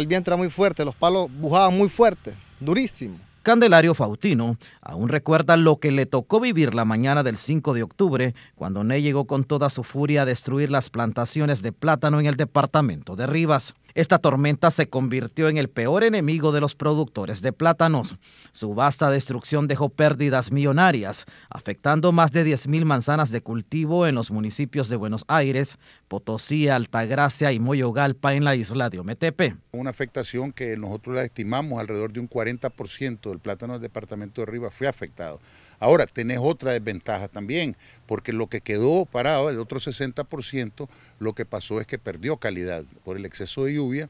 el viento era muy fuerte, los palos bujaban muy fuerte, durísimo. Candelario Fautino, aún recuerda lo que le tocó vivir la mañana del 5 de octubre, cuando Ney llegó con toda su furia a destruir las plantaciones de plátano en el departamento de Rivas. Esta tormenta se convirtió en el peor enemigo de los productores de plátanos. Su vasta destrucción dejó pérdidas millonarias, afectando más de 10.000 manzanas de cultivo en los municipios de Buenos Aires, Potosí, Altagracia y Moyogalpa en la isla de Ometepe. Una afectación que nosotros la estimamos alrededor de un 40% del plátano del departamento de arriba fue afectado. Ahora, tenés otra desventaja también, porque lo que quedó parado, el otro 60%, lo que pasó es que perdió calidad por el exceso de lluvia.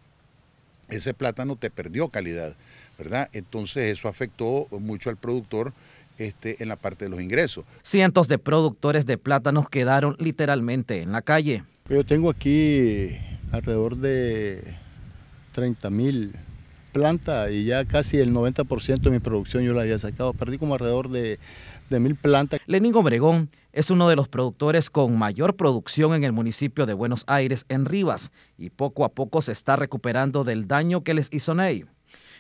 Ese plátano te perdió calidad, ¿verdad? Entonces eso afectó mucho al productor este, en la parte de los ingresos. Cientos de productores de plátanos quedaron literalmente en la calle. Yo tengo aquí alrededor de 30 mil planta y ya casi el 90% de mi producción yo la había sacado. Perdí como alrededor de, mil plantas. Lenín Obregón es uno de los productores con mayor producción en el municipio de Buenos Aires, en Rivas, y poco a poco se está recuperando del daño que les hizo Ney.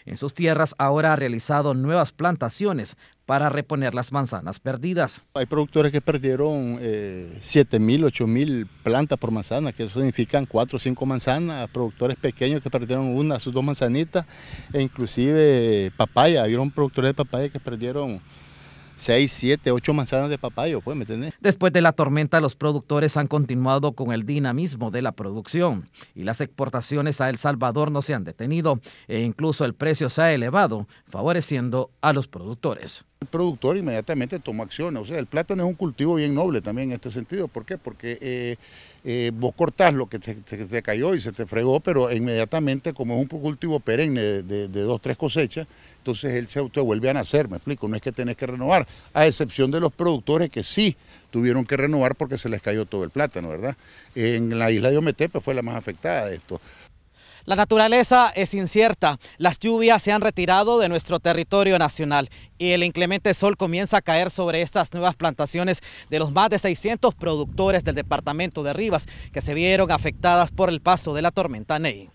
En sus tierras ahora ha realizado nuevas plantaciones para reponer las manzanas perdidas. Hay productores que perdieron eh, 7.000, 8.000 plantas por manzana, que eso significan 4 o 5 manzanas, productores pequeños que perdieron una, sus dos manzanitas, e inclusive papaya, un productores de papaya que perdieron 6, siete, ocho manzanas de papayo, pues, ¿me Después de la tormenta, los productores han continuado con el dinamismo de la producción y las exportaciones a El Salvador no se han detenido e incluso el precio se ha elevado, favoreciendo a los productores. El productor inmediatamente toma acciones, o sea, el plátano es un cultivo bien noble también en este sentido, ¿por qué? Porque eh, eh, vos cortás lo que se cayó y se te fregó, pero inmediatamente como es un cultivo perenne de, dos, tres cosechas, entonces él se auto vuelve a nacer, me explico, no es que tenés que renovar a excepción de los productores que sí tuvieron que renovar porque se les cayó todo el plátano, ¿verdad? En la isla de Ometepe fue la más afectada de esto. La naturaleza es incierta, las lluvias se han retirado de nuestro territorio nacional y el inclemente sol comienza a caer sobre estas nuevas plantaciones de los más de 600 productores del departamento de Rivas que se vieron afectadas por el paso de la tormenta Ney.